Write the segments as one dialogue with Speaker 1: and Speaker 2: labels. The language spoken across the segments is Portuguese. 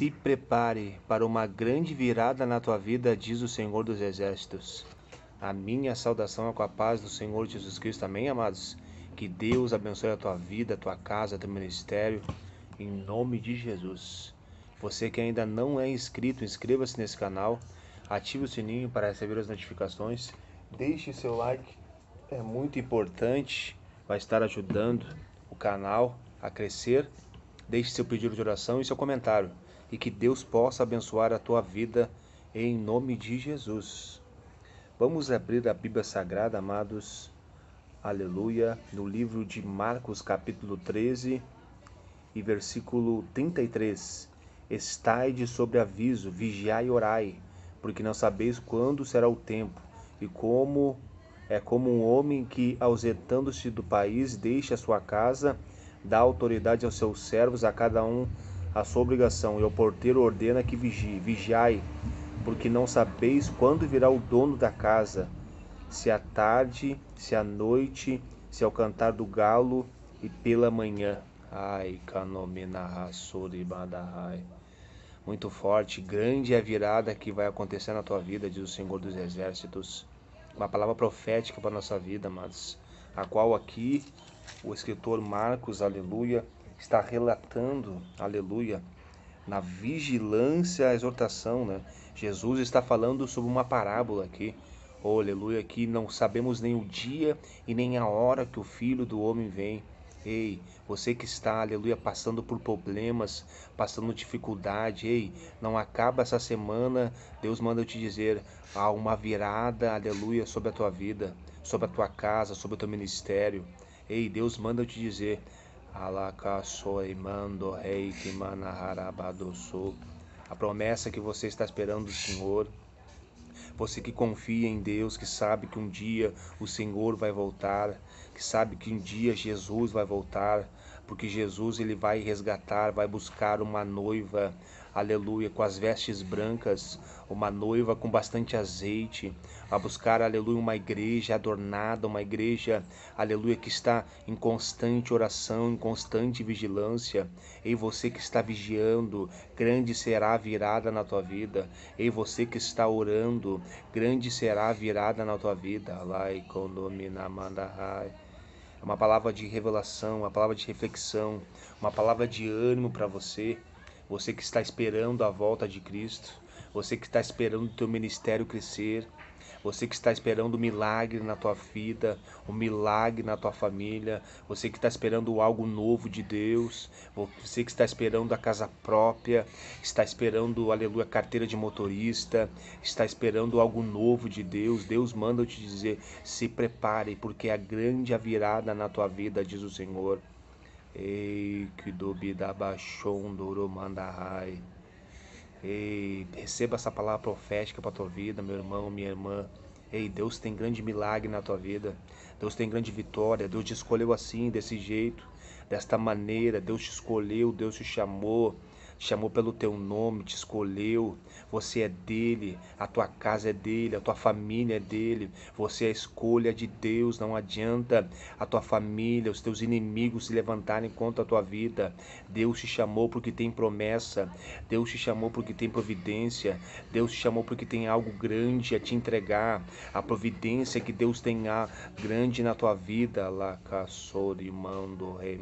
Speaker 1: Se prepare para uma grande virada na tua vida, diz o Senhor dos Exércitos. A minha saudação é com a paz do Senhor Jesus Cristo. Amém, amados? Que Deus abençoe a tua vida, a tua casa, teu ministério, em nome de Jesus. Você que ainda não é inscrito, inscreva-se nesse canal, ative o sininho para receber as notificações, deixe seu like, é muito importante, vai estar ajudando o canal a crescer. Deixe seu pedido de oração e seu comentário e que Deus possa abençoar a tua vida em nome de Jesus. Vamos abrir a Bíblia Sagrada, amados. Aleluia, no livro de Marcos, capítulo 13 e versículo 33. Estai de sobreaviso, vigiai e orai, porque não sabeis quando será o tempo e como é como um homem que, ausentando-se do país, deixa sua casa, dá autoridade aos seus servos, a cada um a sua obrigação, e o porteiro ordena que vigie. Vigiai, porque não sabeis quando virá o dono da casa, se à tarde, se à noite, se ao cantar do galo e pela manhã. Ai, canomena suribadahai. Muito forte, grande é a virada que vai acontecer na tua vida, diz o Senhor dos Exércitos. Uma palavra profética para a nossa vida, amados, a qual aqui o escritor Marcos, aleluia, está relatando, aleluia, na vigilância a exortação, né? Jesus está falando sobre uma parábola aqui, oh, aleluia, que não sabemos nem o dia e nem a hora que o Filho do Homem vem. Ei, você que está, aleluia, passando por problemas, passando dificuldade, ei, não acaba essa semana, Deus manda eu te dizer, há uma virada, aleluia, sobre a tua vida, sobre a tua casa, sobre o teu ministério. Ei, Deus manda eu te dizer, Alaká Soiman do Rei A promessa que você está esperando do Senhor. Você que confia em Deus, que sabe que um dia o Senhor vai voltar, que sabe que um dia Jesus vai voltar, porque Jesus ele vai resgatar, vai buscar uma noiva, aleluia, com as vestes brancas, uma noiva com bastante azeite, a buscar, aleluia, uma igreja adornada, uma igreja, aleluia, que está em constante oração, em constante vigilância. Ei, você que está vigiando, grande será a virada na tua vida. Ei, você que está orando, grande será a virada na tua vida. Lai condomina é uma palavra de revelação, uma palavra de reflexão, uma palavra de ânimo para você. Você que está esperando a volta de Cristo, você que está esperando o teu ministério crescer, você que está esperando um milagre na tua vida, um milagre na tua família, você que está esperando algo novo de Deus, você que está esperando a casa própria, está esperando, aleluia, carteira de motorista, está esperando algo novo de Deus. Deus manda eu te dizer: se prepare, porque a grande a virada na tua vida, diz o Senhor. Ei, que dobida baixou, mandarai. Ei, receba essa palavra profética para tua vida, meu irmão, minha irmã. Ei, Deus tem grande milagre na tua vida. Deus tem grande vitória. Deus te escolheu assim, desse jeito, desta maneira. Deus te escolheu, Deus te chamou chamou pelo teu nome, te escolheu. Você é dele, a tua casa é dele, a tua família é dele. Você é a escolha de Deus, não adianta a tua família, os teus inimigos se levantarem contra a tua vida. Deus te chamou porque tem promessa, Deus te chamou porque tem providência, Deus te chamou porque tem algo grande a te entregar. A providência que Deus tem grande na tua vida, lá caçou, irmão do rei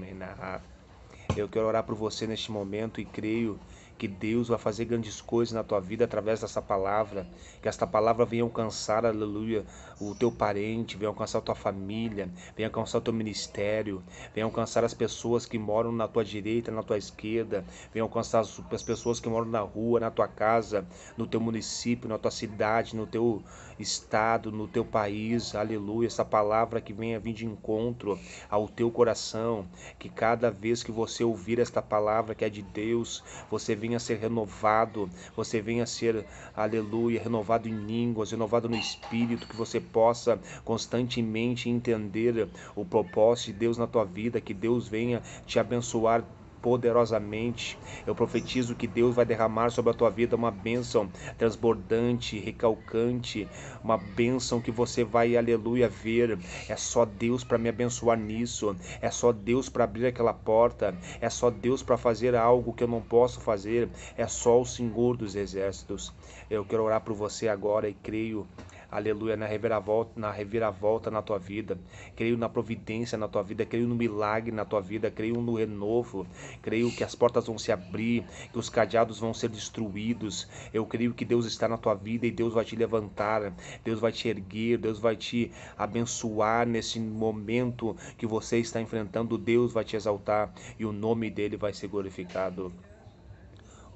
Speaker 1: eu quero orar por você neste momento e creio que Deus vai fazer grandes coisas na tua vida através dessa palavra, que esta palavra venha alcançar, aleluia, o teu parente, venha alcançar a tua família, venha alcançar o teu ministério, venha alcançar as pessoas que moram na tua direita, na tua esquerda, venha alcançar as pessoas que moram na rua, na tua casa, no teu município, na tua cidade, no teu estado, no teu país, aleluia, essa palavra que venha vir de encontro ao teu coração, que cada vez que você ouvir esta palavra que é de Deus, você venha venha ser renovado, você venha ser, aleluia, renovado em línguas, renovado no espírito, que você possa constantemente entender o propósito de Deus na tua vida, que Deus venha te abençoar poderosamente. Eu profetizo que Deus vai derramar sobre a tua vida uma bênção transbordante, recalcante, uma bênção que você vai, aleluia, ver. É só Deus para me abençoar nisso, é só Deus para abrir aquela porta, é só Deus para fazer algo que eu não posso fazer, é só o Senhor dos Exércitos. Eu quero orar por você agora e creio aleluia, na reviravolta, na reviravolta na tua vida. Creio na providência na tua vida, creio no milagre na tua vida, creio no renovo. Creio que as portas vão se abrir, que os cadeados vão ser destruídos. Eu creio que Deus está na tua vida e Deus vai te levantar, Deus vai te erguer, Deus vai te abençoar nesse momento que você está enfrentando. Deus vai te exaltar e o nome dele vai ser glorificado.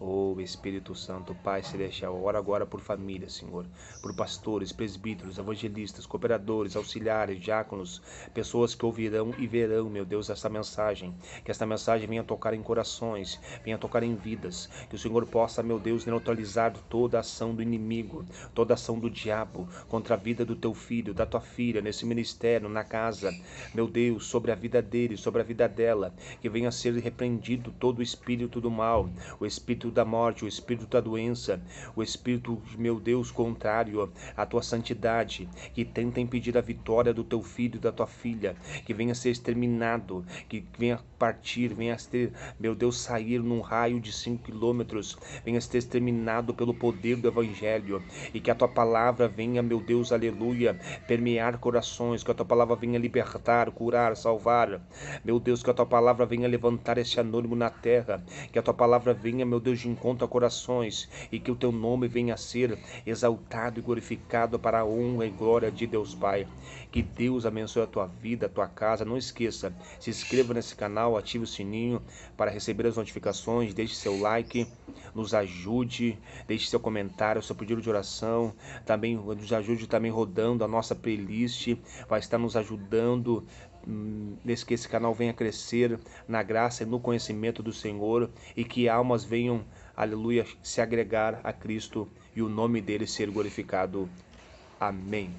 Speaker 1: Oh Espírito Santo, Pai Celestial, ora agora por famílias, Senhor, por pastores, presbíteros, evangelistas, cooperadores, auxiliares, diáconos, pessoas que ouvirão e verão, meu Deus, esta mensagem. Que esta mensagem venha tocar em corações, venha tocar em vidas. Que o Senhor possa, meu Deus, neutralizar toda ação do inimigo, toda ação do diabo contra a vida do teu filho, da tua filha, nesse ministério, na casa. Meu Deus, sobre a vida dele, sobre a vida dela. Que venha ser repreendido todo o espírito do mal, o espírito da morte, o espírito da doença, o espírito, meu Deus, contrário à tua santidade, que tenta impedir a vitória do teu filho e da tua filha, que venha ser exterminado, que venha partir, venha ter, meu Deus, sair num raio de cinco quilômetros, venha ser exterminado pelo poder do Evangelho, e que a tua palavra venha, meu Deus, aleluia, permear corações, que a tua palavra venha libertar, curar, salvar, meu Deus, que a tua palavra venha levantar este anônimo na terra, que a tua palavra venha, meu Deus, hoje encontra corações e que o teu nome venha a ser exaltado e glorificado para a honra e glória de Deus Pai. Que Deus abençoe a tua vida, a tua casa. Não esqueça, se inscreva nesse canal, ative o sininho para receber as notificações, deixe seu like, nos ajude, deixe seu comentário, seu pedido de oração, também nos ajude também rodando a nossa playlist, vai estar nos ajudando Hum, desde que esse canal venha crescer na graça e no conhecimento do Senhor e que almas venham, aleluia, se agregar a Cristo e o nome dele ser glorificado. Amém.